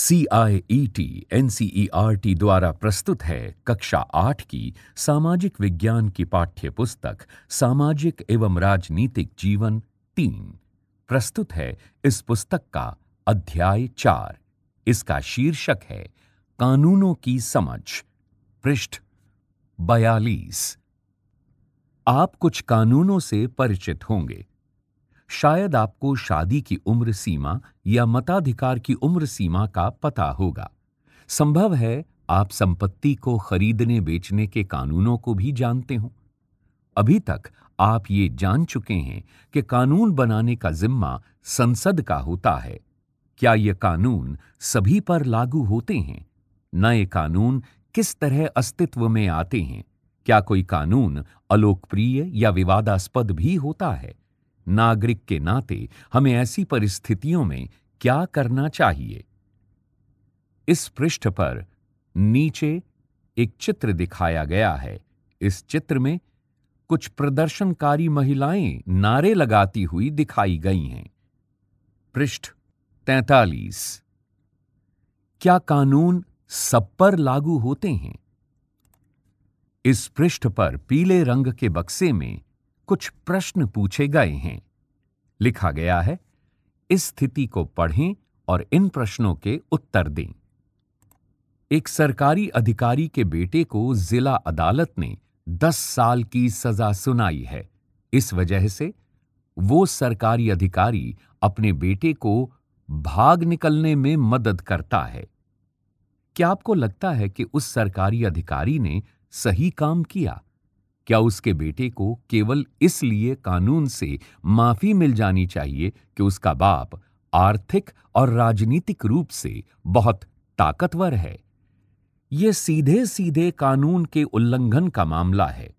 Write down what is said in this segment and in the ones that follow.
C I E T N C E R T द्वारा प्रस्तुत है कक्षा आठ की सामाजिक विज्ञान की पाठ्य पुस्तक सामाजिक एवं राजनीतिक जीवन तीन प्रस्तुत है इस पुस्तक का अध्याय चार इसका शीर्षक है कानूनों की समझ पृष्ठ बयालीस आप कुछ कानूनों से परिचित होंगे शायद आपको शादी की उम्र सीमा या मताधिकार की उम्र सीमा का पता होगा संभव है आप संपत्ति को खरीदने बेचने के कानूनों को भी जानते हो अभी तक आप ये जान चुके हैं कि कानून बनाने का जिम्मा संसद का होता है क्या ये कानून सभी पर लागू होते हैं नए कानून किस तरह अस्तित्व में आते हैं क्या कोई कानून अलोकप्रिय या विवादास्पद भी होता है नागरिक के नाते हमें ऐसी परिस्थितियों में क्या करना चाहिए इस पृष्ठ पर नीचे एक चित्र दिखाया गया है इस चित्र में कुछ प्रदर्शनकारी महिलाएं नारे लगाती हुई दिखाई गई हैं पृष्ठ तैतालीस क्या कानून सब पर लागू होते हैं इस पृष्ठ पर पीले रंग के बक्से में कुछ प्रश्न पूछे गए हैं लिखा गया है इस स्थिति को पढ़ें और इन प्रश्नों के उत्तर दें एक सरकारी अधिकारी के बेटे को जिला अदालत ने 10 साल की सजा सुनाई है इस वजह से वो सरकारी अधिकारी अपने बेटे को भाग निकलने में मदद करता है क्या आपको लगता है कि उस सरकारी अधिकारी ने सही काम किया क्या उसके बेटे को केवल इसलिए कानून से माफी मिल जानी चाहिए कि उसका बाप आर्थिक और राजनीतिक रूप से बहुत ताकतवर है यह सीधे सीधे कानून के उल्लंघन का मामला है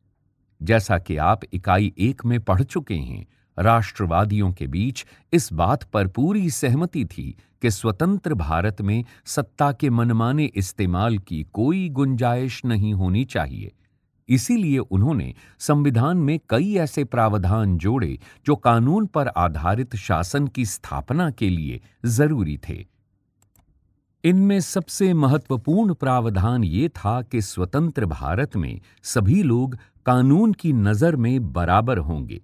जैसा कि आप इकाई एक में पढ़ चुके हैं राष्ट्रवादियों के बीच इस बात पर पूरी सहमति थी कि स्वतंत्र भारत में सत्ता के मनमाने इस्तेमाल की कोई गुंजाइश नहीं होनी चाहिए इसीलिए उन्होंने संविधान में कई ऐसे प्रावधान जोड़े जो कानून पर आधारित शासन की स्थापना के लिए जरूरी थे इनमें सबसे महत्वपूर्ण प्रावधान ये था कि स्वतंत्र भारत में सभी लोग कानून की नज़र में बराबर होंगे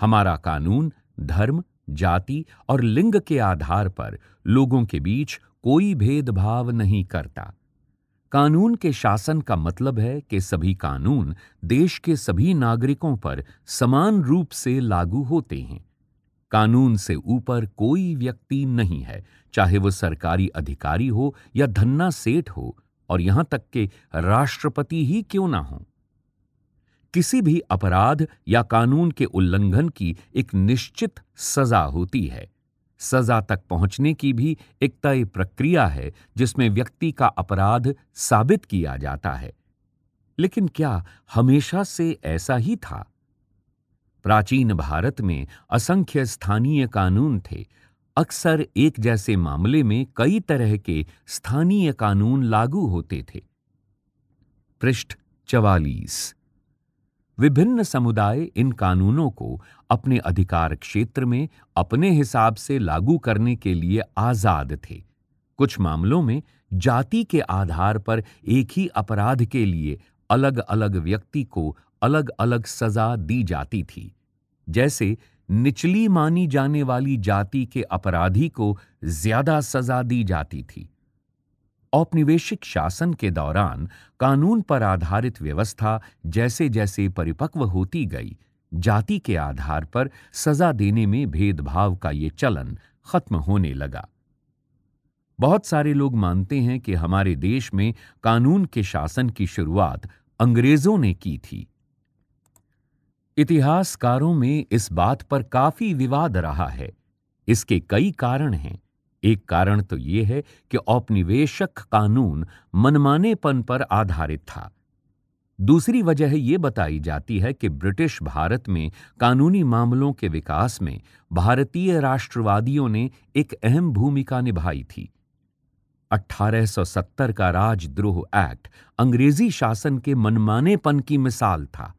हमारा कानून धर्म जाति और लिंग के आधार पर लोगों के बीच कोई भेदभाव नहीं करता कानून के शासन का मतलब है कि सभी कानून देश के सभी नागरिकों पर समान रूप से लागू होते हैं कानून से ऊपर कोई व्यक्ति नहीं है चाहे वह सरकारी अधिकारी हो या धन्ना सेठ हो और यहां तक के राष्ट्रपति ही क्यों ना हो किसी भी अपराध या कानून के उल्लंघन की एक निश्चित सजा होती है सजा तक पहुंचने की भी एक तय प्रक्रिया है जिसमें व्यक्ति का अपराध साबित किया जाता है लेकिन क्या हमेशा से ऐसा ही था प्राचीन भारत में असंख्य स्थानीय कानून थे अक्सर एक जैसे मामले में कई तरह के स्थानीय कानून लागू होते थे पृष्ठ चवालीस विभिन्न समुदाय इन कानूनों को अपने अधिकार क्षेत्र में अपने हिसाब से लागू करने के लिए आजाद थे कुछ मामलों में जाति के आधार पर एक ही अपराध के लिए अलग अलग व्यक्ति को अलग अलग सजा दी जाती थी जैसे निचली मानी जाने वाली जाति के अपराधी को ज्यादा सजा दी जाती थी औपनिवेशिक शासन के दौरान कानून पर आधारित व्यवस्था जैसे जैसे परिपक्व होती गई जाति के आधार पर सजा देने में भेदभाव का ये चलन खत्म होने लगा बहुत सारे लोग मानते हैं कि हमारे देश में कानून के शासन की शुरुआत अंग्रेजों ने की थी इतिहासकारों में इस बात पर काफी विवाद रहा है इसके कई कारण हैं एक कारण तो ये है कि औपनिवेशक कानून मनमानेपन पर आधारित था दूसरी वजह ये बताई जाती है कि ब्रिटिश भारत में कानूनी मामलों के विकास में भारतीय राष्ट्रवादियों ने एक अहम भूमिका निभाई थी 1870 का राजद्रोह एक्ट अंग्रेजी शासन के मनमानेपन की मिसाल था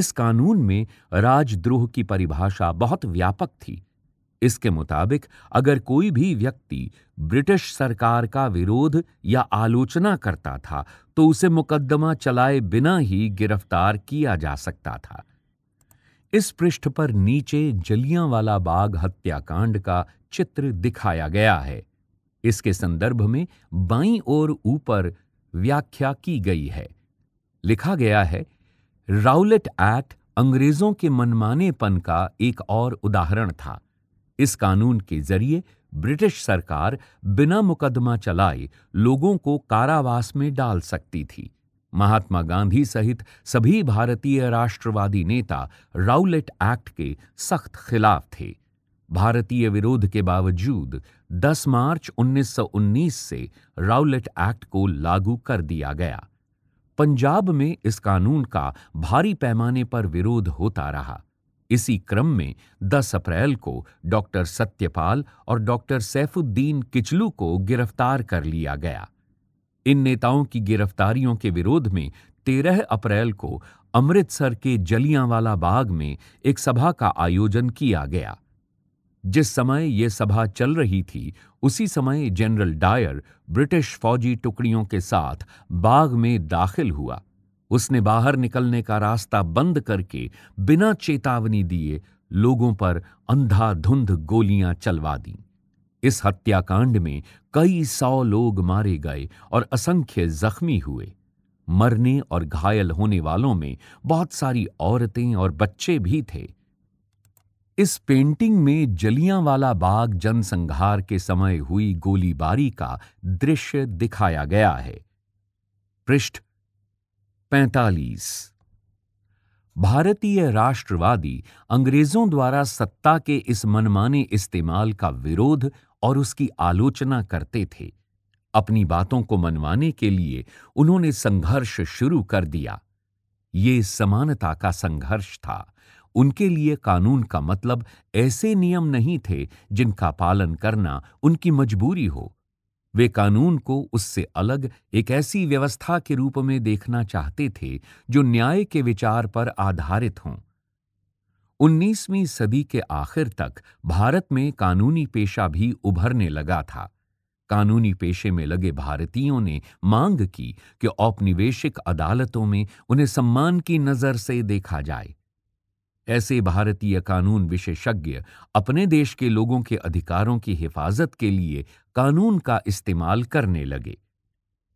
इस कानून में राजद्रोह की परिभाषा बहुत व्यापक थी इसके मुताबिक अगर कोई भी व्यक्ति ब्रिटिश सरकार का विरोध या आलोचना करता था तो उसे मुकदमा चलाए बिना ही गिरफ्तार किया जा सकता था इस पृष्ठ पर नीचे जलियांवाला बाग हत्याकांड का चित्र दिखाया गया है इसके संदर्भ में बाईं ओर ऊपर व्याख्या की गई है लिखा गया है राउलेट एक्ट अंग्रेजों के मनमानेपन का एक और उदाहरण था इस कानून के जरिए ब्रिटिश सरकार बिना मुकदमा चलाए लोगों को कारावास में डाल सकती थी महात्मा गांधी सहित सभी भारतीय राष्ट्रवादी नेता राउलेट एक्ट के सख्त खिलाफ थे भारतीय विरोध के बावजूद 10 मार्च 1919 से राउलेट एक्ट को लागू कर दिया गया पंजाब में इस कानून का भारी पैमाने पर विरोध होता रहा इसी क्रम में 10 अप्रैल को डॉक्टर सत्यपाल और डॉक्टर सैफुद्दीन किचलू को गिरफ्तार कर लिया गया इन नेताओं की गिरफ्तारियों के विरोध में 13 अप्रैल को अमृतसर के जलियांवाला बाग में एक सभा का आयोजन किया गया जिस समय यह सभा चल रही थी उसी समय जनरल डायर ब्रिटिश फौजी टुकड़ियों के साथ बाग में दाखिल हुआ उसने बाहर निकलने का रास्ता बंद करके बिना चेतावनी दिए लोगों पर अंधाधुंध गोलियां चलवा दी इस हत्याकांड में कई सौ लोग मारे गए और असंख्य जख्मी हुए मरने और घायल होने वालों में बहुत सारी औरतें और बच्चे भी थे इस पेंटिंग में जलियांवाला बाग जनसंहार के समय हुई गोलीबारी का दृश्य दिखाया गया है पृष्ठ पैतालीस भारतीय राष्ट्रवादी अंग्रेजों द्वारा सत्ता के इस मनमाने इस्तेमाल का विरोध और उसकी आलोचना करते थे अपनी बातों को मनवाने के लिए उन्होंने संघर्ष शुरू कर दिया ये समानता का संघर्ष था उनके लिए कानून का मतलब ऐसे नियम नहीं थे जिनका पालन करना उनकी मजबूरी हो वे कानून को उससे अलग एक ऐसी व्यवस्था के रूप में देखना चाहते थे जो न्याय के विचार पर आधारित हों 19वीं सदी के आखिर तक भारत में कानूनी पेशा भी उभरने लगा था कानूनी पेशे में लगे भारतीयों ने मांग की कि औपनिवेशिक अदालतों में उन्हें सम्मान की नज़र से देखा जाए ऐसे भारतीय कानून विशेषज्ञ अपने देश के लोगों के अधिकारों की हिफाजत के लिए कानून का इस्तेमाल करने लगे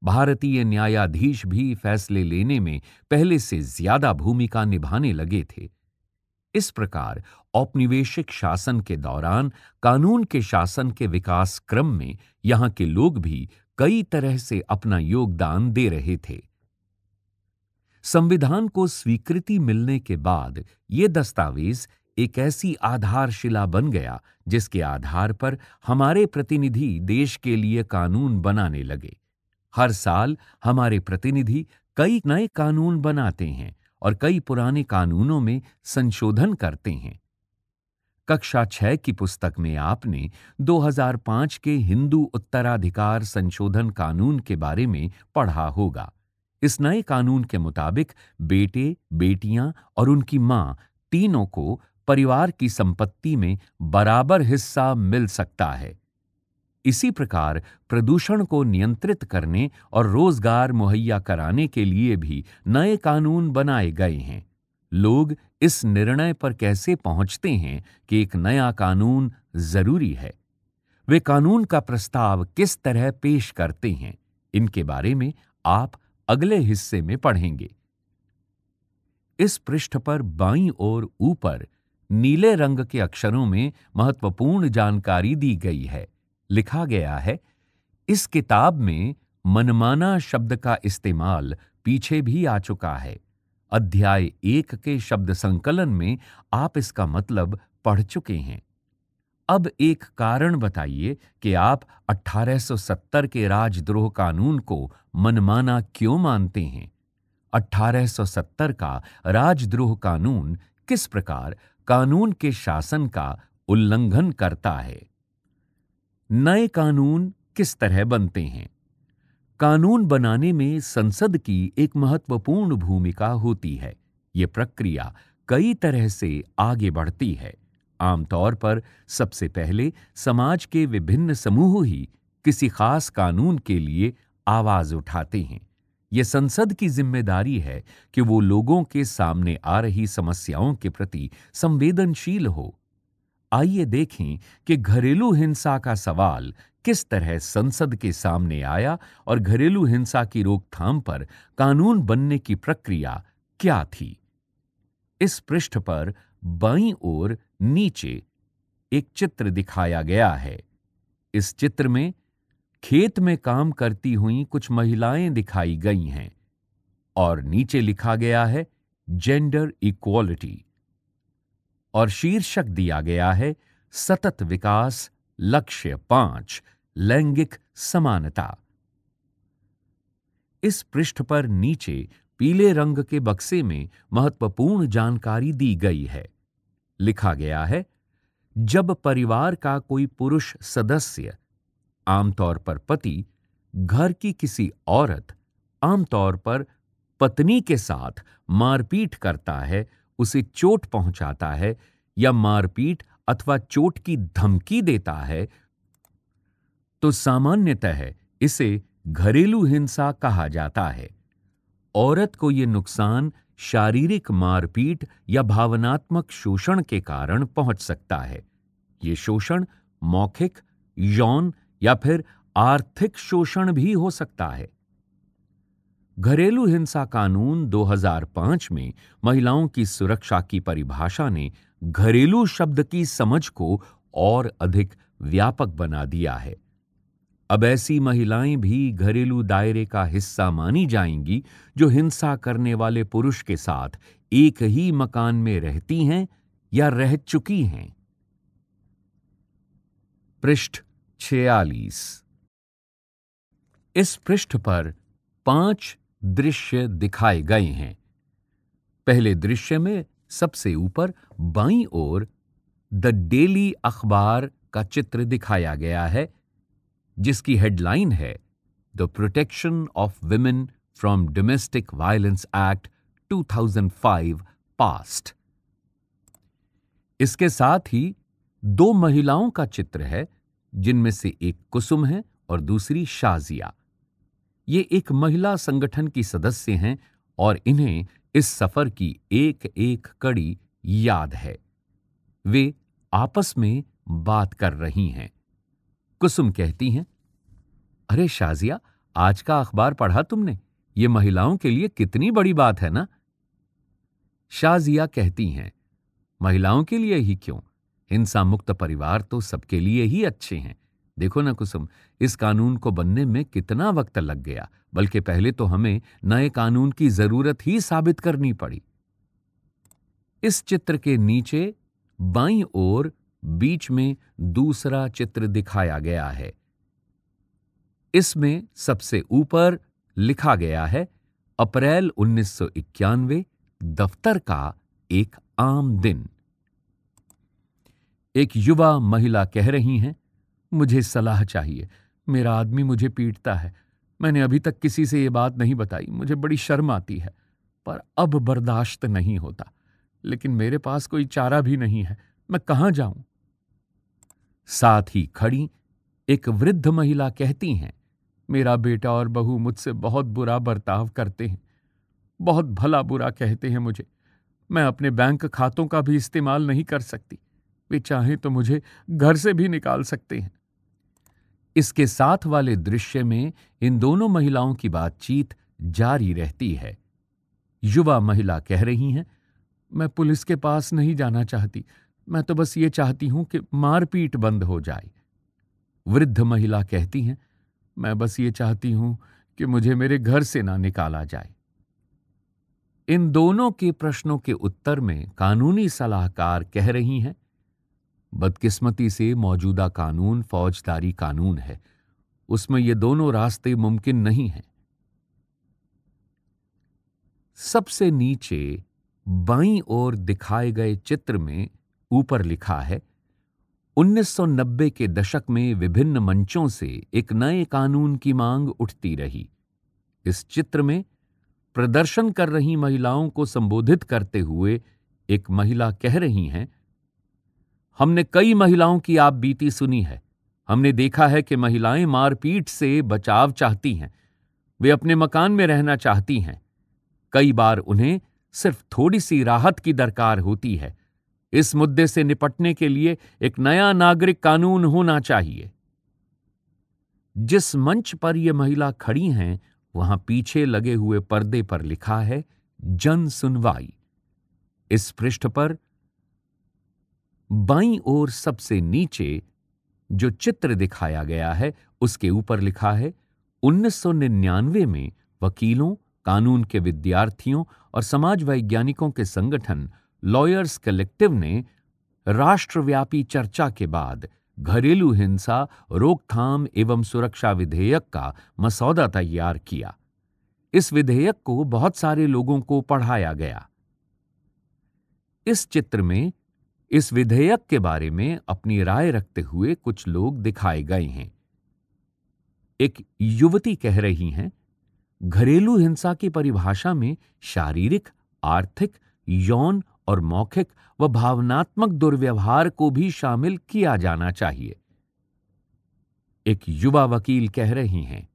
भारतीय न्यायाधीश भी फैसले लेने में पहले से ज्यादा भूमिका निभाने लगे थे इस प्रकार औपनिवेशिक शासन के दौरान कानून के शासन के विकास क्रम में यहां के लोग भी कई तरह से अपना योगदान दे रहे थे संविधान को स्वीकृति मिलने के बाद ये दस्तावेज एक ऐसी आधारशिला बन गया जिसके आधार पर हमारे प्रतिनिधि देश के लिए कानून बनाने लगे हर साल हमारे प्रतिनिधि कई नए कानून बनाते हैं और कई पुराने कानूनों में संशोधन करते हैं कक्षा छह की पुस्तक में आपने 2005 के हिंदू उत्तराधिकार संशोधन कानून के बारे में पढ़ा होगा इस नए कानून के मुताबिक बेटे बेटियां और उनकी मां तीनों को परिवार की संपत्ति में बराबर हिस्सा मिल सकता है इसी प्रकार प्रदूषण को नियंत्रित करने और रोजगार मुहैया कराने के लिए भी नए कानून बनाए गए हैं लोग इस निर्णय पर कैसे पहुंचते हैं कि एक नया कानून जरूरी है वे कानून का प्रस्ताव किस तरह पेश करते हैं इनके बारे में आप अगले हिस्से में पढ़ेंगे इस पृष्ठ पर बाईं ओर ऊपर नीले रंग के अक्षरों में महत्वपूर्ण जानकारी दी गई है लिखा गया है इस किताब में मनमाना शब्द का इस्तेमाल पीछे भी आ चुका है अध्याय एक के शब्द संकलन में आप इसका मतलब पढ़ चुके हैं अब एक कारण बताइए कि आप 1870 के राजद्रोह कानून को मनमाना क्यों मानते हैं 1870 का राजद्रोह कानून किस प्रकार कानून के शासन का उल्लंघन करता है नए कानून किस तरह बनते हैं कानून बनाने में संसद की एक महत्वपूर्ण भूमिका होती है ये प्रक्रिया कई तरह से आगे बढ़ती है आमतौर पर सबसे पहले समाज के विभिन्न समूह ही किसी खास कानून के लिए आवाज उठाते हैं ये संसद की जिम्मेदारी है कि वो लोगों के सामने आ रही समस्याओं के प्रति संवेदनशील हो आइए देखें कि घरेलू हिंसा का सवाल किस तरह संसद के सामने आया और घरेलू हिंसा की रोकथाम पर कानून बनने की प्रक्रिया क्या थी इस पृष्ठ पर बाईं ओर नीचे एक चित्र दिखाया गया है इस चित्र में खेत में काम करती हुई कुछ महिलाएं दिखाई गई हैं और नीचे लिखा गया है जेंडर इक्वालिटी और शीर्षक दिया गया है सतत विकास लक्ष्य पांच लैंगिक समानता इस पृष्ठ पर नीचे पीले रंग के बक्से में महत्वपूर्ण जानकारी दी गई है लिखा गया है जब परिवार का कोई पुरुष सदस्य आमतौर पर पति घर की किसी औरत आमतौर पर पत्नी के साथ मारपीट करता है उसे चोट पहुंचाता है या मारपीट अथवा चोट की धमकी देता है तो सामान्यतः इसे घरेलू हिंसा कहा जाता है औरत को यह नुकसान शारीरिक मारपीट या भावनात्मक शोषण के कारण पहुंच सकता है ये शोषण मौखिक यौन या फिर आर्थिक शोषण भी हो सकता है घरेलू हिंसा कानून 2005 में महिलाओं की सुरक्षा की परिभाषा ने घरेलू शब्द की समझ को और अधिक व्यापक बना दिया है अब ऐसी महिलाएं भी घरेलू दायरे का हिस्सा मानी जाएंगी जो हिंसा करने वाले पुरुष के साथ एक ही मकान में रहती हैं या रह चुकी हैं पृष्ठ छियालीस इस पृष्ठ पर पांच दृश्य दिखाए गए हैं पहले दृश्य में सबसे ऊपर बाई ओर द डेली अखबार का चित्र दिखाया गया है जिसकी हेडलाइन है the protection of women from domestic violence act 2005 past इसके साथ ही दो महिलाओं का चित्र है जिनमें से एक कुसुम है और दूसरी शाजिया ये एक महिला संगठन की सदस्य हैं और इन्हें इस सफर की एक एक कड़ी याद है वे आपस में बात कर रही हैं कुसुम कहती हैं अरे शाजिया आज का अखबार पढ़ा तुमने ये महिलाओं के लिए कितनी बड़ी बात है ना शाजिया कहती हैं महिलाओं के लिए ही क्यों हिंसा मुक्त परिवार तो सबके लिए ही अच्छे हैं देखो ना कुसुम इस कानून को बनने में कितना वक्त लग गया बल्कि पहले तो हमें नए कानून की जरूरत ही साबित करनी पड़ी इस चित्र के नीचे बाई ओर बीच में दूसरा चित्र दिखाया गया है इसमें सबसे ऊपर लिखा गया है अप्रैल 1991 दफ्तर का एक आम दिन एक युवा महिला कह रही हैं मुझे सलाह चाहिए मेरा आदमी मुझे पीटता है मैंने अभी तक किसी से ये बात नहीं बताई मुझे बड़ी शर्म आती है पर अब बर्दाश्त नहीं होता लेकिन मेरे पास कोई चारा भी नहीं है मैं कहाँ जाऊं साथ ही खड़ी एक वृद्ध महिला कहती हैं मेरा बेटा और बहू मुझसे बहुत बुरा बर्ताव करते हैं बहुत भला बुरा कहते हैं मुझे मैं अपने बैंक खातों का भी इस्तेमाल नहीं कर सकती वे चाहें तो मुझे घर से भी निकाल सकते हैं इसके साथ वाले दृश्य में इन दोनों महिलाओं की बातचीत जारी रहती है युवा महिला कह रही हैं मैं पुलिस के पास नहीं जाना चाहती मैं तो बस ये चाहती हूं कि मारपीट बंद हो जाए वृद्ध महिला कहती हैं मैं बस ये चाहती हूं कि मुझे मेरे घर से ना निकाला जाए इन दोनों के प्रश्नों के उत्तर में कानूनी सलाहकार कह रही हैं बदकिस्मती से मौजूदा कानून फौजदारी कानून है उसमें ये दोनों रास्ते मुमकिन नहीं हैं सबसे नीचे बाई ओर दिखाए गए चित्र में ऊपर लिखा है 1990 के दशक में विभिन्न मंचों से एक नए कानून की मांग उठती रही इस चित्र में प्रदर्शन कर रही महिलाओं को संबोधित करते हुए एक महिला कह रही हैं हमने कई महिलाओं की आप बीती सुनी है हमने देखा है कि महिलाएं मारपीट से बचाव चाहती हैं वे अपने मकान में रहना चाहती हैं कई बार उन्हें सिर्फ थोड़ी सी राहत की दरकार होती है इस मुद्दे से निपटने के लिए एक नया नागरिक कानून होना चाहिए जिस मंच पर ये महिला खड़ी हैं वहां पीछे लगे हुए पर्दे पर लिखा है जन सुनवाई इस पृष्ठ पर बाईं ओर सबसे नीचे जो चित्र दिखाया गया है उसके ऊपर लिखा है 1999 में वकीलों कानून के विद्यार्थियों और समाज वैज्ञानिकों के संगठन लॉयर्स कलेक्टिव ने राष्ट्रव्यापी चर्चा के बाद घरेलू हिंसा रोकथाम एवं सुरक्षा विधेयक का मसौदा तैयार किया इस विधेयक को बहुत सारे लोगों को पढ़ाया गया इस चित्र में इस विधेयक के बारे में अपनी राय रखते हुए कुछ लोग दिखाए गए हैं एक युवती कह रही हैं घरेलू हिंसा की परिभाषा में शारीरिक आर्थिक यौन और मौखिक व भावनात्मक दुर्व्यवहार को भी शामिल किया जाना चाहिए एक युवा वकील कह रही हैं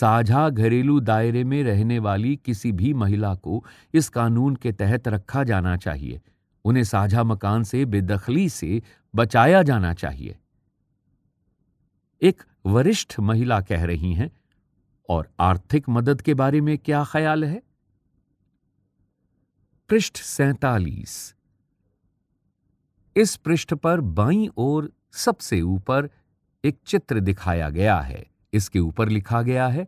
साझा घरेलू दायरे में रहने वाली किसी भी महिला को इस कानून के तहत रखा जाना चाहिए उन्हें साझा मकान से बेदखली से बचाया जाना चाहिए एक वरिष्ठ महिला कह रही हैं और आर्थिक मदद के बारे में क्या ख्याल है पृष्ठ सैतालीस इस पृष्ठ पर बाई ओर सबसे ऊपर एक चित्र दिखाया गया है इसके ऊपर लिखा गया है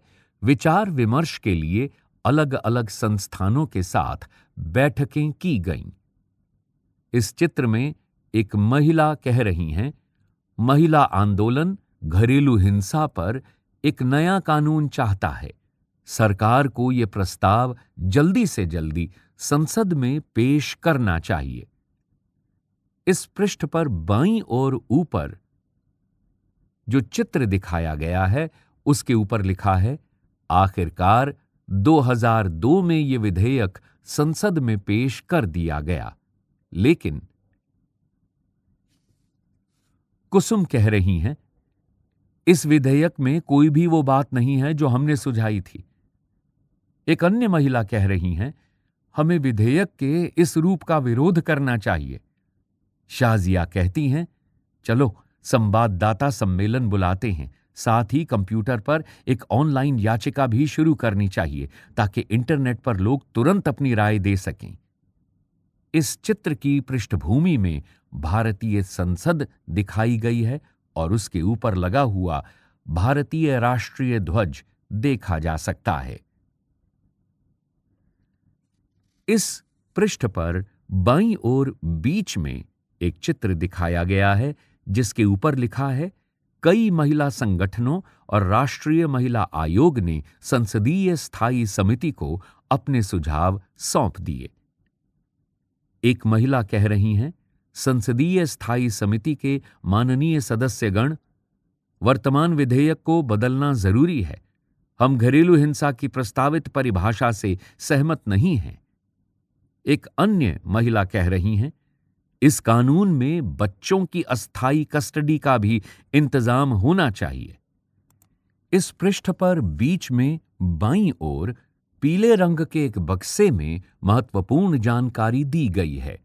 विचार विमर्श के लिए अलग अलग संस्थानों के साथ बैठकें की गईं इस चित्र में एक महिला कह रही हैं महिला आंदोलन घरेलू हिंसा पर एक नया कानून चाहता है सरकार को यह प्रस्ताव जल्दी से जल्दी संसद में पेश करना चाहिए इस पृष्ठ पर बाई और ऊपर जो चित्र दिखाया गया है उसके ऊपर लिखा है आखिरकार 2002 में यह विधेयक संसद में पेश कर दिया गया लेकिन कुसुम कह रही हैं इस विधेयक में कोई भी वो बात नहीं है जो हमने सुझाई थी एक अन्य महिला कह रही हैं हमें विधेयक के इस रूप का विरोध करना चाहिए शाजिया कहती हैं चलो संवाददाता सम्मेलन बुलाते हैं साथ ही कंप्यूटर पर एक ऑनलाइन याचिका भी शुरू करनी चाहिए ताकि इंटरनेट पर लोग तुरंत अपनी राय दे सकें इस चित्र की पृष्ठभूमि में भारतीय संसद दिखाई गई है और उसके ऊपर लगा हुआ भारतीय राष्ट्रीय ध्वज देखा जा सकता है इस पृष्ठ पर बाईं ओर बीच में एक चित्र दिखाया गया है जिसके ऊपर लिखा है कई महिला संगठनों और राष्ट्रीय महिला आयोग ने संसदीय स्थायी समिति को अपने सुझाव सौंप दिए एक महिला कह रही हैं संसदीय स्थायी समिति के माननीय सदस्यगण वर्तमान विधेयक को बदलना जरूरी है हम घरेलू हिंसा की प्रस्तावित परिभाषा से सहमत नहीं हैं एक अन्य महिला कह रही हैं इस कानून में बच्चों की अस्थाई कस्टडी का भी इंतजाम होना चाहिए इस पृष्ठ पर बीच में बाईं ओर पीले रंग के एक बक्से में महत्वपूर्ण जानकारी दी गई है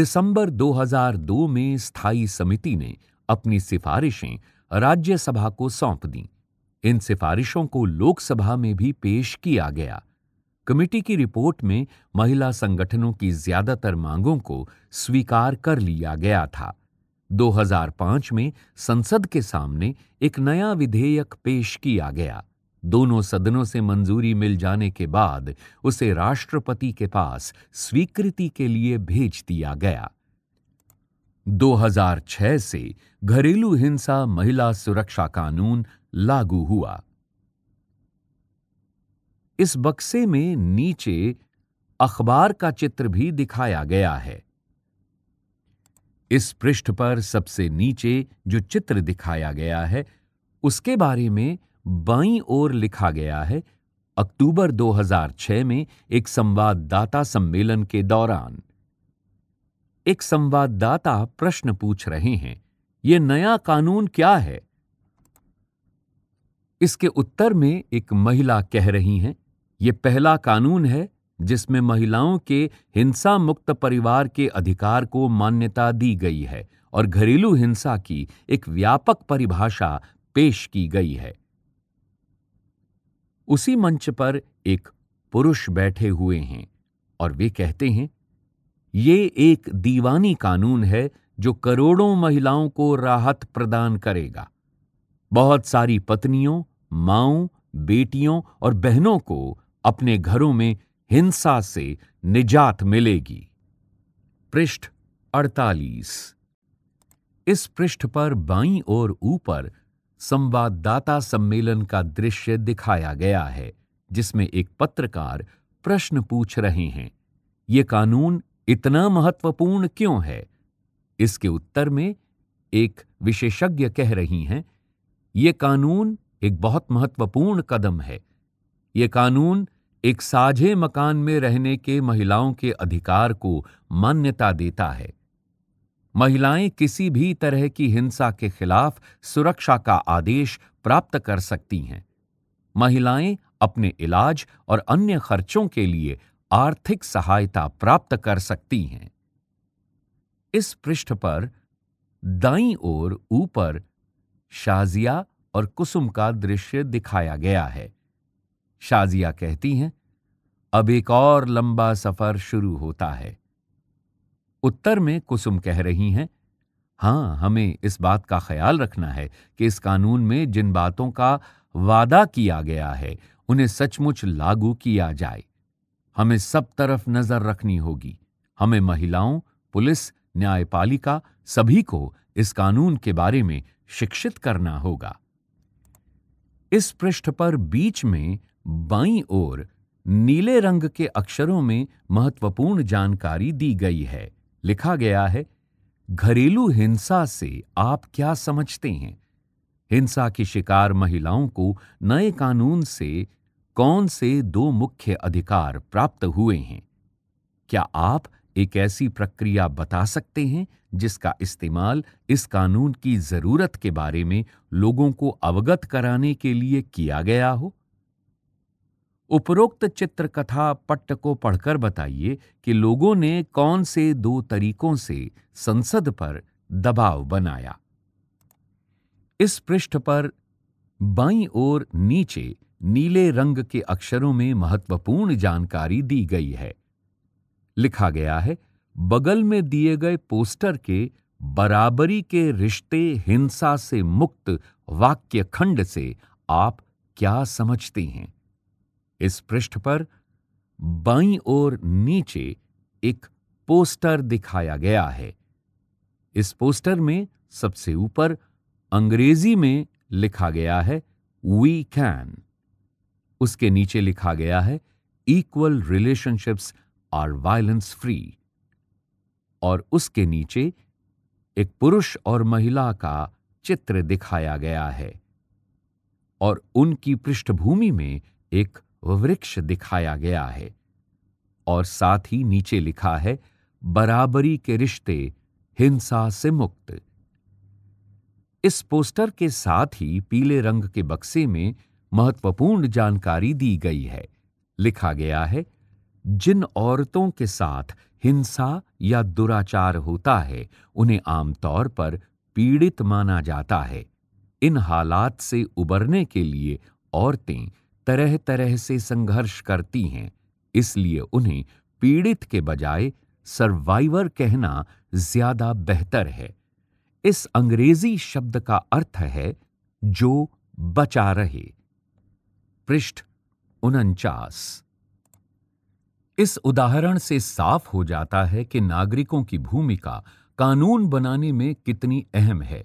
दिसंबर 2002 में स्थायी समिति ने अपनी सिफारिशें राज्यसभा को सौंप दी इन सिफारिशों को लोकसभा में भी पेश किया गया कमेटी की रिपोर्ट में महिला संगठनों की ज्यादातर मांगों को स्वीकार कर लिया गया था 2005 में संसद के सामने एक नया विधेयक पेश किया गया दोनों सदनों से मंजूरी मिल जाने के बाद उसे राष्ट्रपति के पास स्वीकृति के लिए भेज दिया गया 2006 से घरेलू हिंसा महिला सुरक्षा कानून लागू हुआ इस बक्से में नीचे अखबार का चित्र भी दिखाया गया है इस पृष्ठ पर सबसे नीचे जो चित्र दिखाया गया है उसके बारे में बाई ओर लिखा गया है अक्टूबर 2006 में एक संवाददाता सम्मेलन के दौरान एक संवाददाता प्रश्न पूछ रहे हैं यह नया कानून क्या है इसके उत्तर में एक महिला कह रही हैं यह पहला कानून है जिसमें महिलाओं के हिंसा मुक्त परिवार के अधिकार को मान्यता दी गई है और घरेलू हिंसा की एक व्यापक परिभाषा पेश की गई है उसी मंच पर एक पुरुष बैठे हुए हैं और वे कहते हैं ये एक दीवानी कानून है जो करोड़ों महिलाओं को राहत प्रदान करेगा बहुत सारी पत्नियों माओ बेटियों और बहनों को अपने घरों में हिंसा से निजात मिलेगी पृष्ठ 48 इस पृष्ठ पर बाईं ओर ऊपर संवाददाता सम्मेलन का दृश्य दिखाया गया है जिसमें एक पत्रकार प्रश्न पूछ रहे हैं ये कानून इतना महत्वपूर्ण क्यों है इसके उत्तर में एक विशेषज्ञ कह रही हैं ये कानून एक बहुत महत्वपूर्ण कदम है ये कानून एक साझे मकान में रहने के महिलाओं के अधिकार को मान्यता देता है महिलाएं किसी भी तरह की हिंसा के खिलाफ सुरक्षा का आदेश प्राप्त कर सकती हैं महिलाएं अपने इलाज और अन्य खर्चों के लिए आर्थिक सहायता प्राप्त कर सकती हैं इस पृष्ठ पर दाई ओर ऊपर शाजिया और कुसुम का दृश्य दिखाया गया है शाजिया कहती हैं अब एक और लंबा सफर शुरू होता है उत्तर में कुसुम कह रही हैं हाँ हमें इस बात का ख्याल रखना है कि इस कानून में जिन बातों का वादा किया गया है उन्हें सचमुच लागू किया जाए हमें सब तरफ नजर रखनी होगी हमें महिलाओं पुलिस न्यायपालिका सभी को इस कानून के बारे में शिक्षित करना होगा इस पृष्ठ पर बीच में बाई ओर नीले रंग के अक्षरों में महत्वपूर्ण जानकारी दी गई है लिखा गया है घरेलू हिंसा से आप क्या समझते हैं हिंसा की शिकार महिलाओं को नए कानून से कौन से दो मुख्य अधिकार प्राप्त हुए हैं क्या आप एक ऐसी प्रक्रिया बता सकते हैं जिसका इस्तेमाल इस कानून की जरूरत के बारे में लोगों को अवगत कराने के लिए किया गया हो उपरोक्त चित्रकथा पट्ट को पढ़कर बताइए कि लोगों ने कौन से दो तरीकों से संसद पर दबाव बनाया इस पृष्ठ पर बाई ओर नीचे नीले रंग के अक्षरों में महत्वपूर्ण जानकारी दी गई है लिखा गया है बगल में दिए गए पोस्टर के बराबरी के रिश्ते हिंसा से मुक्त वाक्य खंड से आप क्या समझते हैं इस पृष्ठ पर बाई ओर नीचे एक पोस्टर दिखाया गया है इस पोस्टर में सबसे ऊपर अंग्रेजी में लिखा गया है वी कैन उसके नीचे लिखा गया है equal relationships are violence free और उसके नीचे एक पुरुष और महिला का चित्र दिखाया गया है और उनकी पृष्ठभूमि में एक वृक्ष दिखाया गया है और साथ ही नीचे लिखा है बराबरी के रिश्ते हिंसा से मुक्त इस पोस्टर के साथ ही पीले रंग के बक्से में महत्वपूर्ण जानकारी दी गई है लिखा गया है जिन औरतों के साथ हिंसा या दुराचार होता है उन्हें आमतौर पर पीड़ित माना जाता है इन हालात से उबरने के लिए औरतें तरह तरह से संघर्ष करती हैं इसलिए उन्हें पीड़ित के बजाय सर्वाइवर कहना ज्यादा बेहतर है इस अंग्रेजी शब्द का अर्थ है जो बचा रहे पृष्ठ उनचास इस उदाहरण से साफ हो जाता है कि नागरिकों की भूमिका कानून बनाने में कितनी अहम है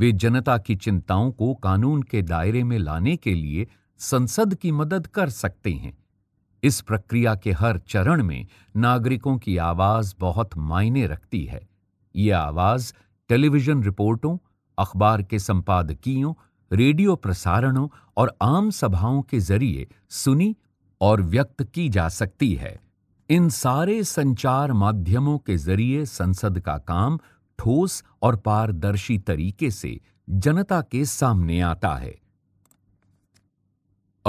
वे जनता की चिंताओं को कानून के दायरे में लाने के लिए संसद की मदद कर सकते हैं इस प्रक्रिया के हर चरण में नागरिकों की आवाज बहुत मायने रखती है ये आवाज टेलीविजन रिपोर्टों अखबार के संपादकीयों रेडियो प्रसारणों और आम सभाओं के जरिए सुनी और व्यक्त की जा सकती है इन सारे संचार माध्यमों के जरिए संसद का काम ठोस और पारदर्शी तरीके से जनता के सामने आता है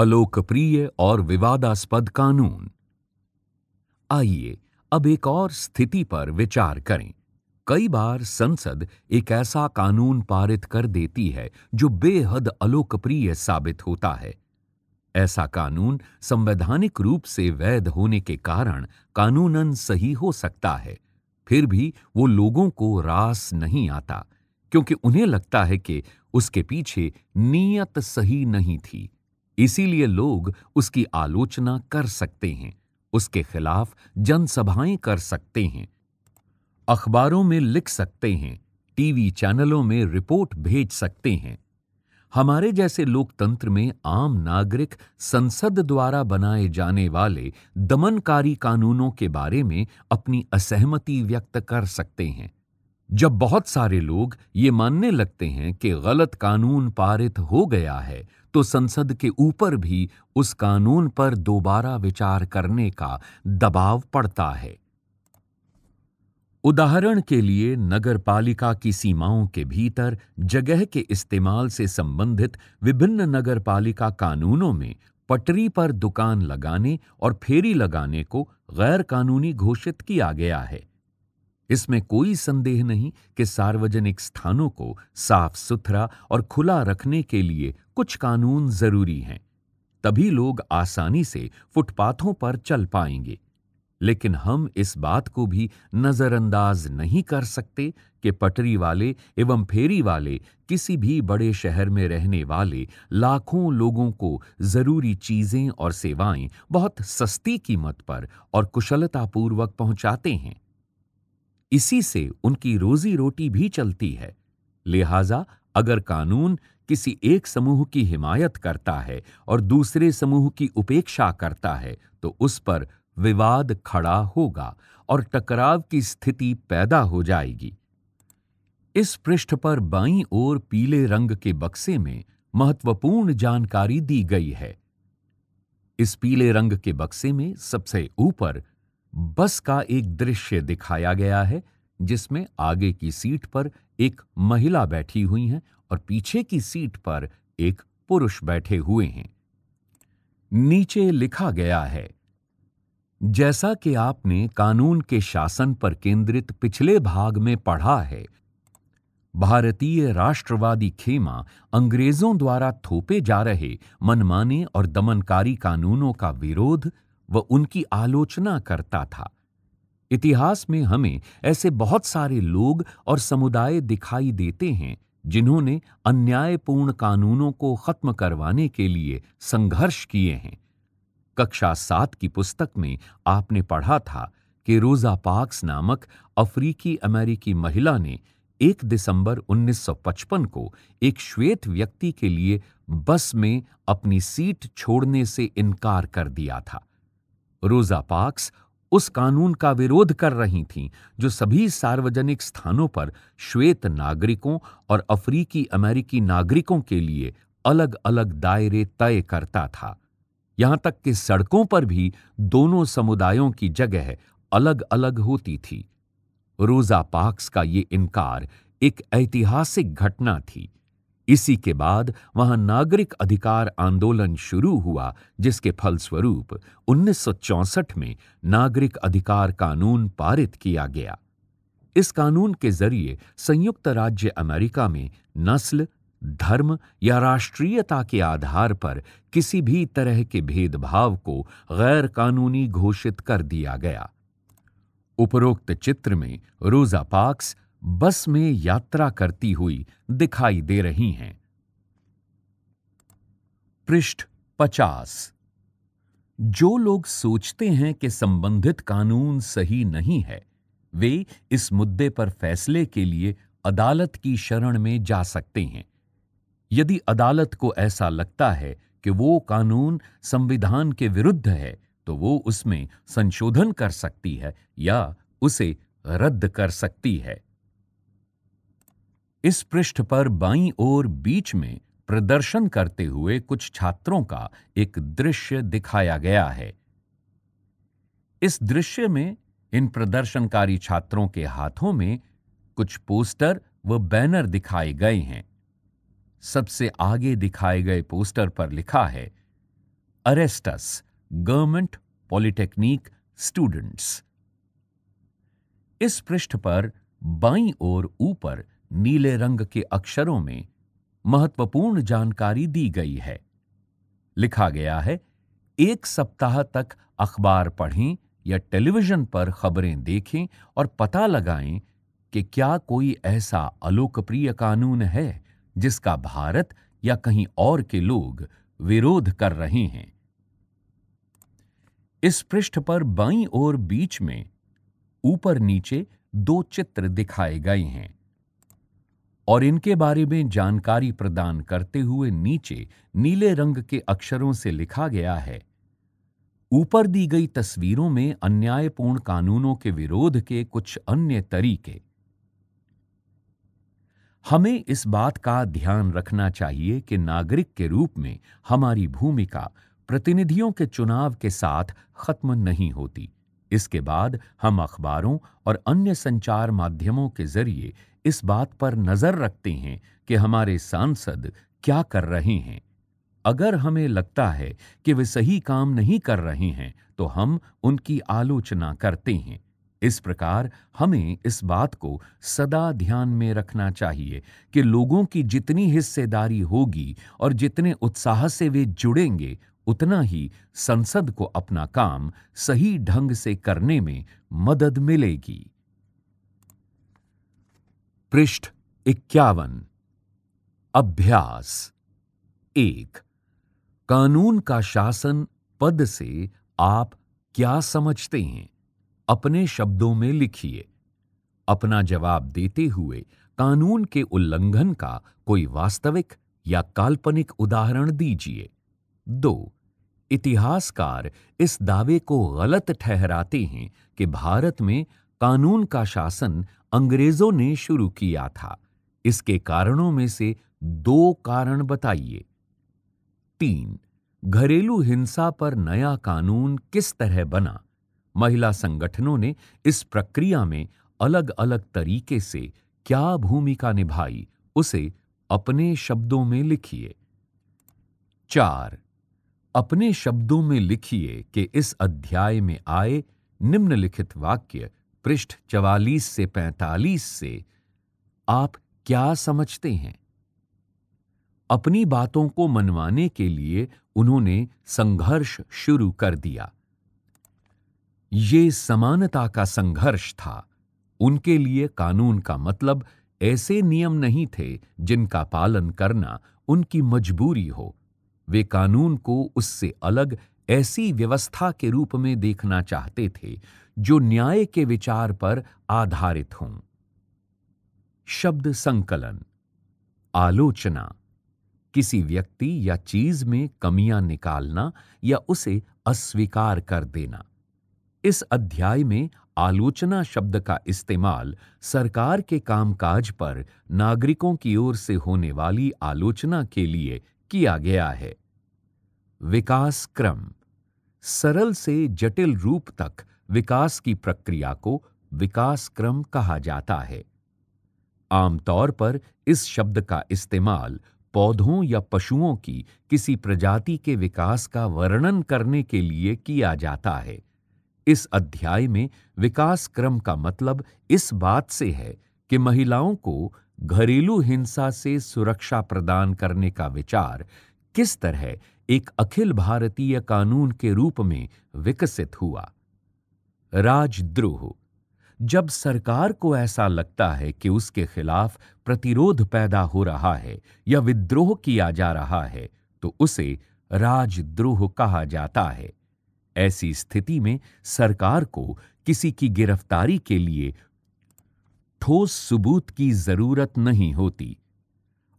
अलोकप्रिय और विवादास्पद कानून आइए अब एक और स्थिति पर विचार करें कई बार संसद एक ऐसा कानून पारित कर देती है जो बेहद अलोकप्रिय साबित होता है ऐसा कानून संवैधानिक रूप से वैध होने के कारण कानूनन सही हो सकता है फिर भी वो लोगों को रास नहीं आता क्योंकि उन्हें लगता है कि उसके पीछे नीयत सही नहीं थी इसीलिए लोग उसकी आलोचना कर सकते हैं उसके खिलाफ जनसभाएं कर सकते हैं अखबारों में लिख सकते हैं टीवी चैनलों में रिपोर्ट भेज सकते हैं हमारे जैसे लोकतंत्र में आम नागरिक संसद द्वारा बनाए जाने वाले दमनकारी कानूनों के बारे में अपनी असहमति व्यक्त कर सकते हैं जब बहुत सारे लोग ये मानने लगते हैं कि गलत कानून पारित हो गया है तो संसद के ऊपर भी उस कानून पर दोबारा विचार करने का दबाव पड़ता है उदाहरण के लिए नगर पालिका की सीमाओं के भीतर जगह के इस्तेमाल से संबंधित विभिन्न नगर पालिका कानूनों में पटरी पर दुकान लगाने और फेरी लगाने को गैर कानूनी घोषित किया गया है इसमें कोई संदेह नहीं कि सार्वजनिक स्थानों को साफ सुथरा और खुला रखने के लिए कुछ कानून जरूरी हैं तभी लोग आसानी से फुटपाथों पर चल पाएंगे लेकिन हम इस बात को भी नज़रअंदाज नहीं कर सकते कि पटरी वाले एवं फेरी वाले किसी भी बड़े शहर में रहने वाले लाखों लोगों को ज़रूरी चीज़ें और सेवाएं बहुत सस्ती कीमत पर और कुशलतापूर्वक पहुंचाते हैं इसी से उनकी रोजी रोटी भी चलती है लिहाजा अगर कानून किसी एक समूह की हिमायत करता है और दूसरे समूह की उपेक्षा करता है तो उस पर विवाद खड़ा होगा और टकराव की स्थिति पैदा हो जाएगी इस पृष्ठ पर बाई ओर पीले रंग के बक्से में महत्वपूर्ण जानकारी दी गई है इस पीले रंग के बक्से में सबसे ऊपर बस का एक दृश्य दिखाया गया है जिसमें आगे की सीट पर एक महिला बैठी हुई है और पीछे की सीट पर एक पुरुष बैठे हुए हैं नीचे लिखा गया है जैसा कि आपने कानून के शासन पर केंद्रित पिछले भाग में पढ़ा है भारतीय राष्ट्रवादी खेमा अंग्रेजों द्वारा थोपे जा रहे मनमाने और दमनकारी कानूनों का विरोध व उनकी आलोचना करता था इतिहास में हमें ऐसे बहुत सारे लोग और समुदाय दिखाई देते हैं जिन्होंने अन्यायपूर्ण कानूनों को खत्म करवाने के लिए संघर्ष किए हैं कक्षा सात की पुस्तक में आपने पढ़ा था कि रोजा पार्क्स नामक अफ्रीकी अमेरिकी महिला ने 1 दिसंबर 1955 को एक श्वेत व्यक्ति के लिए बस में अपनी सीट छोड़ने से इनकार कर दिया था रोजा पार्क्स उस कानून का विरोध कर रही थीं जो सभी सार्वजनिक स्थानों पर श्वेत नागरिकों और अफ्रीकी अमेरिकी नागरिकों के लिए अलग अलग दायरे तय करता था यहां तक कि सड़कों पर भी दोनों समुदायों की जगह अलग अलग होती थी रोजा पार्क्स का ये इनकार एक ऐतिहासिक घटना थी इसी के बाद वहां नागरिक अधिकार आंदोलन शुरू हुआ जिसके फलस्वरूप 1964 में नागरिक अधिकार कानून पारित किया गया इस कानून के जरिए संयुक्त राज्य अमेरिका में नस्ल धर्म या राष्ट्रीयता के आधार पर किसी भी तरह के भेदभाव को गैर कानूनी घोषित कर दिया गया उपरोक्त चित्र में रोजा पार्क्स बस में यात्रा करती हुई दिखाई दे रही हैं पृष्ठ पचास जो लोग सोचते हैं कि संबंधित कानून सही नहीं है वे इस मुद्दे पर फैसले के लिए अदालत की शरण में जा सकते हैं यदि अदालत को ऐसा लगता है कि वो कानून संविधान के विरुद्ध है तो वो उसमें संशोधन कर सकती है या उसे रद्द कर सकती है इस पृष्ठ पर बाईं ओर बीच में प्रदर्शन करते हुए कुछ छात्रों का एक दृश्य दिखाया गया है इस दृश्य में इन प्रदर्शनकारी छात्रों के हाथों में कुछ पोस्टर व बैनर दिखाए गए हैं सबसे आगे दिखाए गए पोस्टर पर लिखा है अरेस्टस गवर्नमेंट पॉलिटेक्निक स्टूडेंट्स इस पृष्ठ पर बाईं ओर ऊपर नीले रंग के अक्षरों में महत्वपूर्ण जानकारी दी गई है लिखा गया है एक सप्ताह तक अखबार पढ़ें या टेलीविजन पर खबरें देखें और पता लगाएं कि क्या कोई ऐसा अलोकप्रिय कानून है जिसका भारत या कहीं और के लोग विरोध कर रहे हैं इस पृष्ठ पर बाईं ओर बीच में ऊपर नीचे दो चित्र दिखाए गए हैं और इनके बारे में जानकारी प्रदान करते हुए नीचे नीले रंग के अक्षरों से लिखा गया है ऊपर दी गई तस्वीरों में अन्यायपूर्ण कानूनों के विरोध के कुछ अन्य तरीके हमें इस बात का ध्यान रखना चाहिए कि नागरिक के रूप में हमारी भूमिका प्रतिनिधियों के चुनाव के साथ खत्म नहीं होती इसके बाद हम अखबारों और अन्य संचार माध्यमों के जरिए इस बात पर नज़र रखते हैं कि हमारे सांसद क्या कर रहे हैं अगर हमें लगता है कि वे सही काम नहीं कर रहे हैं तो हम उनकी आलोचना करते हैं इस प्रकार हमें इस बात को सदा ध्यान में रखना चाहिए कि लोगों की जितनी हिस्सेदारी होगी और जितने उत्साह से वे जुड़ेंगे उतना ही संसद को अपना काम सही ढंग से करने में मदद मिलेगी पृष्ठ इक्यावन अभ्यास एक कानून का शासन पद से आप क्या समझते हैं अपने शब्दों में लिखिए अपना जवाब देते हुए कानून के उल्लंघन का कोई वास्तविक या काल्पनिक उदाहरण दीजिए दो इतिहासकार इस दावे को गलत ठहराते हैं कि भारत में कानून का शासन अंग्रेजों ने शुरू किया था इसके कारणों में से दो कारण बताइए तीन घरेलू हिंसा पर नया कानून किस तरह बना महिला संगठनों ने इस प्रक्रिया में अलग अलग तरीके से क्या भूमिका निभाई उसे अपने शब्दों में लिखिए चार अपने शब्दों में लिखिए कि इस अध्याय में आए निम्नलिखित वाक्य पृष्ठ चवालीस से पैतालीस से आप क्या समझते हैं अपनी बातों को मनवाने के लिए उन्होंने संघर्ष शुरू कर दिया ये समानता का संघर्ष था उनके लिए कानून का मतलब ऐसे नियम नहीं थे जिनका पालन करना उनकी मजबूरी हो वे कानून को उससे अलग ऐसी व्यवस्था के रूप में देखना चाहते थे जो न्याय के विचार पर आधारित हों शब्द संकलन आलोचना किसी व्यक्ति या चीज में कमियां निकालना या उसे अस्वीकार कर देना इस अध्याय में आलोचना शब्द का इस्तेमाल सरकार के कामकाज पर नागरिकों की ओर से होने वाली आलोचना के लिए किया गया है विकास क्रम सरल से जटिल रूप तक विकास की प्रक्रिया को विकास क्रम कहा जाता है आमतौर पर इस शब्द का इस्तेमाल पौधों या पशुओं की किसी प्रजाति के विकास का वर्णन करने के लिए किया जाता है इस अध्याय में विकास क्रम का मतलब इस बात से है कि महिलाओं को घरेलू हिंसा से सुरक्षा प्रदान करने का विचार किस तरह एक अखिल भारतीय कानून के रूप में विकसित हुआ राजद्रोह जब सरकार को ऐसा लगता है कि उसके खिलाफ प्रतिरोध पैदा हो रहा है या विद्रोह किया जा रहा है तो उसे राजद्रोह कहा जाता है ऐसी स्थिति में सरकार को किसी की गिरफ्तारी के लिए ठोस सबूत की जरूरत नहीं होती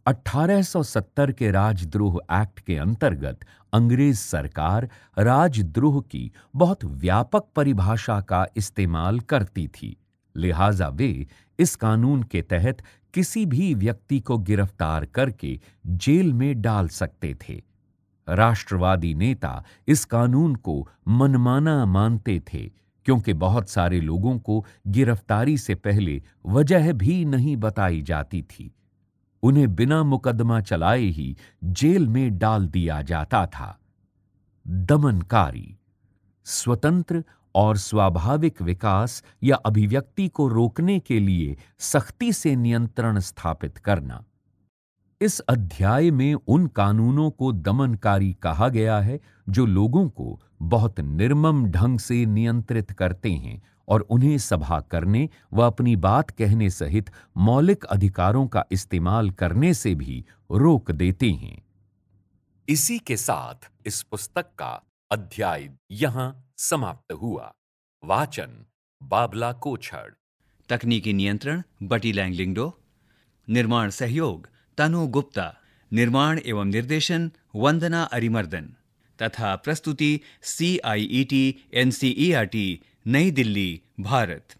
1870 के राजद्रोह एक्ट के अंतर्गत अंग्रेज सरकार राजद्रोह की बहुत व्यापक परिभाषा का इस्तेमाल करती थी लिहाजा वे इस कानून के तहत किसी भी व्यक्ति को गिरफ्तार करके जेल में डाल सकते थे राष्ट्रवादी नेता इस कानून को मनमाना मानते थे क्योंकि बहुत सारे लोगों को गिरफ्तारी से पहले वजह भी नहीं बताई जाती थी उन्हें बिना मुकदमा चलाए ही जेल में डाल दिया जाता था दमनकारी स्वतंत्र और स्वाभाविक विकास या अभिव्यक्ति को रोकने के लिए सख्ती से नियंत्रण स्थापित करना इस अध्याय में उन कानूनों को दमनकारी कहा गया है जो लोगों को बहुत निर्मम ढंग से नियंत्रित करते हैं और उन्हें सभा करने व अपनी बात कहने सहित मौलिक अधिकारों का इस्तेमाल करने से भी रोक देते हैं इसी के साथ इस पुस्तक का अध्याय यहां समाप्त हुआ वाचन बाबला कोछड़ तकनीकी नियंत्रण बटी लैंगलिंगडो निर्माण सहयोग तनु गुप्ता निर्माण एवं निर्देशन वंदना अरिमर्दन तथा प्रस्तुति C I E T N C E R T Nai Delhi Bharat